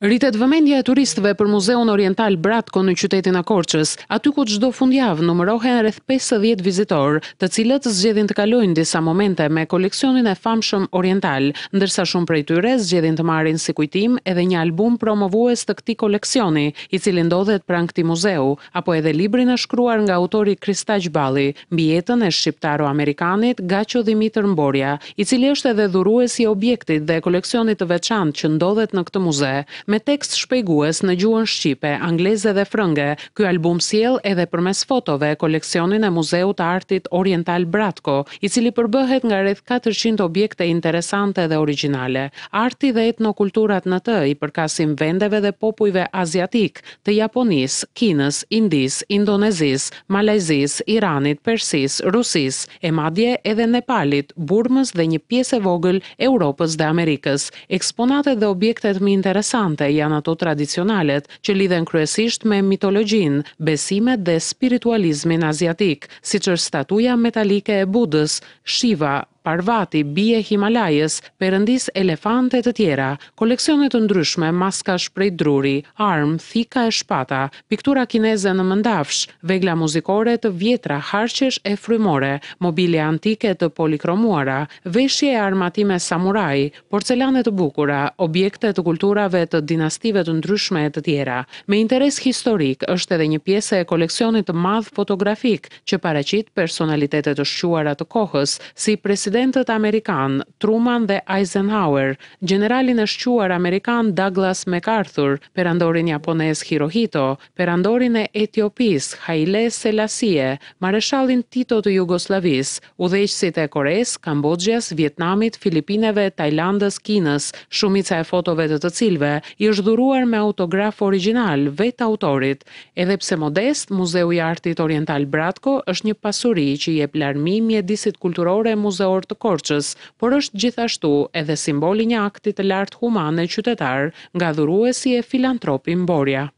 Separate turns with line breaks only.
Rritet vëmendja e turistëve për Muzeun Oriental Bratko në qytetin e Korçës, aty ku çdo fundjavë numërohen rreth 50 vizitorë, të cilët zgjedhin të kalojnë disa momente me koleksionin e famshëm oriental, ndërsa shumë prej tyre zgjedhin të marrin si kujtim edhe një album promovues të këtij koleksioni, i cili ndodhet pranë këtij muzeu, apo edhe librin e shkruar nga autori Kristaq Balli mbi jetën e shqiptaro-amerikanit Gaço Dimitër Mborja, i cili është edhe dhurues i objektit dhe koleksionit të veçantë që ndodhet në këtë muze Me tekst shpejgues në gjuhën shqipe, angleze dhe frënge, ky album sjell edhe përmes fotove koleksionin e Muzeut të Artit Oriental Bratko, i cili përbëhet nga rreth 400 objekte interesante dhe origjinale. Arti dhe etnokulturat në të i përkasin vendeve dhe popujve aziatik, të Japonis, Kinës, Indis, Indonezis, Malajzis, Iranit, Persis, Rusis, e madje edhe Nepalit, Burmës dhe një pjesë vogël Europës dhe Amerikës. Eksponatet dhe objektet më interesante elemente janë ato tradicionalet që lidhen kryesisht me mitologjin, besimet dhe spiritualizmin aziatik, si që statuja metalike e Budës, Shiva, Parvati, Bie Himalajës, Perëndis Elefante të tjera, koleksione të ndryshme, maska shprej druri, armë, thika e shpata, piktura kineze në mëndafsh, vegla muzikore të vjetra, harqesh e frymore, mobilje antike të polikromuara, veshje e armatime samuraj, porcelane të bukura, objekte të kulturave të dinastive të ndryshme të tjera. Me interes historik është edhe një pjesë e koleksionit të madh fotografik që paraqit personalitete të shquara të kohës si president presidentët amerikan Truman dhe Eisenhower, generalin e shquar amerikan Douglas MacArthur, perandorin japonez Hirohito, perandorin e Etiopis Haile Selassie, mareshalin Tito të Jugoslavis, u dheqësit e Kores, Kambodgjas, Vietnamit, Filipineve, Tajlandës, Kinës, shumica e fotove të të cilve, i është dhuruar me autograf original, vet autorit, edhe pse modest, Muzeu i Artit Oriental Bratko është një pasuri që i e plarmimi e disit kulturore muzeor kryesor të Korçës, por është gjithashtu edhe simboli i një akti të lartë humane qytetar, nga dhuruesi e filantropi Mborja.